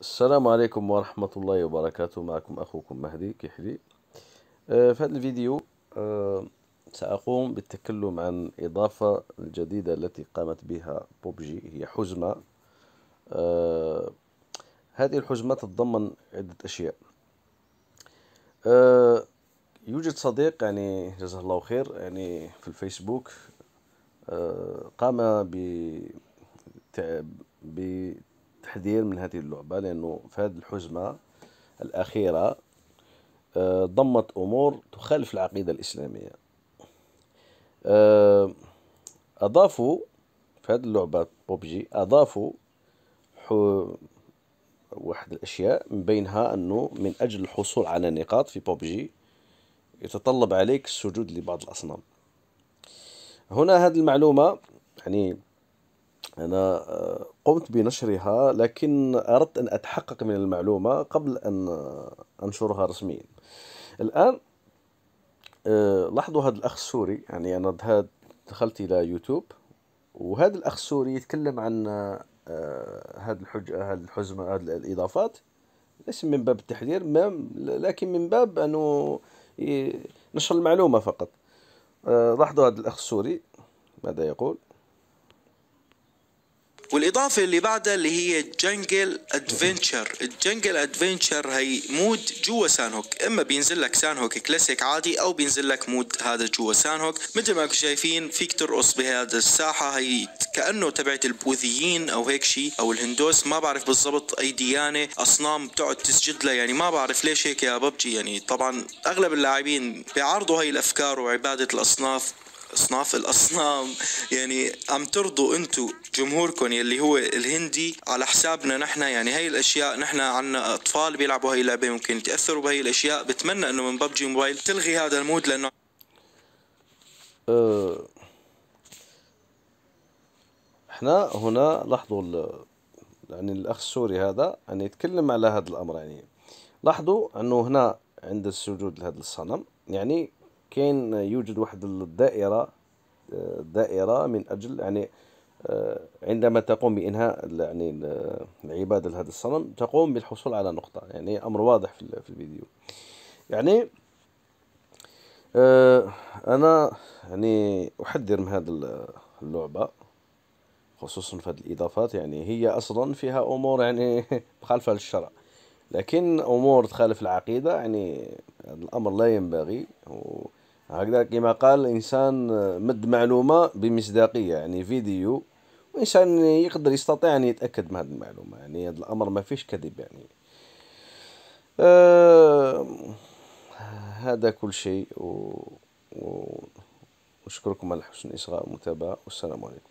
السلام عليكم ورحمة الله وبركاته معكم أخوكم مهدي كحلي آه، في هذا الفيديو آه، سأقوم بالتكلم عن إضافة الجديدة التي قامت بها بوبجي هي حزمة آه، هذه الحزمة تتضمن عدة أشياء يوجد صديق يعني جزاه الله خير يعني في الفيسبوك قام ب التحذير من هذه اللعبة لأنه في هذه الحزمة الأخيرة آه، ضمت أمور تخالف العقيدة الإسلامية آه، أضافوا في هذه اللعبة بوبجي أضافوا واحد الأشياء من بينها أنه من أجل الحصول على نقاط في بوبجي يتطلب عليك السجود لبعض الأصنام هنا هذه المعلومة يعني أنا آه، قمت بنشرها لكن أردت أن أتحقق من المعلومة قبل أن آه، أنشرها رسميا الآن آه، لاحظوا هذا الأخ السوري يعني أنا دخلت إلى يوتيوب وهذا الأخ السوري يتكلم عن هذه الحجة هذه الحزمة هذه الإضافات ليس من باب التحذير لكن من باب أنه نشر المعلومة فقط لاحظوا هذا الأخ السوري ماذا يقول والاضافه اللي بعدها اللي هي جنجل ادفنتشر الجنجل ادفنتشر هي مود جوا سانهوك اما بينزل لك سانهوك كلاسيك عادي او بينزل لك مود هذا جوا سانهوك مثل ما انتم شايفين فيك ترقص بهذا الساحه هي كانه تبعت البوذيين او هيك شيء او الهندوس ما بعرف بالضبط اي ديانه اصنام بتقعد تسجد لها يعني ما بعرف ليش هيك يا ببجي يعني طبعا اغلب اللاعبين بيعرضوا هاي الافكار وعباده الاصناف اصناف الاصنام يعني عم ترضوا انتم جمهوركم يلي هو الهندي على حسابنا نحن يعني هي الاشياء نحن عنا اطفال بيلعبوا هي اللعبه ممكن يتاثروا بهي الاشياء بتمنى انه من ببجي موبايل تلغي هذا المود لانه أه احنا هنا لاحظوا يعني الاخ السوري هذا يعني يتكلم على هذا الامر يعني لاحظوا انه هنا عند السجود لهذا الصنم يعني كاين يوجد واحد الدائره دائره من اجل يعني آه، عندما تقوم بانهاء يعني العباده لهذا الصنم تقوم بالحصول على نقطه يعني امر واضح في الفيديو يعني آه، انا يعني احذر من هذه اللعبه خصوصا في هذه الاضافات يعني هي اصلا فيها امور يعني مخالفه للشرع لكن امور تخالف العقيده يعني الامر لا ينبغي و هكذا كما قال الانسان مد معلومه بمصداقيه يعني فيديو وانسان يقدر يستطيع ان يتاكد من هذه المعلومه يعني هذا الامر ما فيش كذب يعني آه هذا كل شيء و... و... وشكركم على حسن الاصغاء والمتابعه والسلام عليكم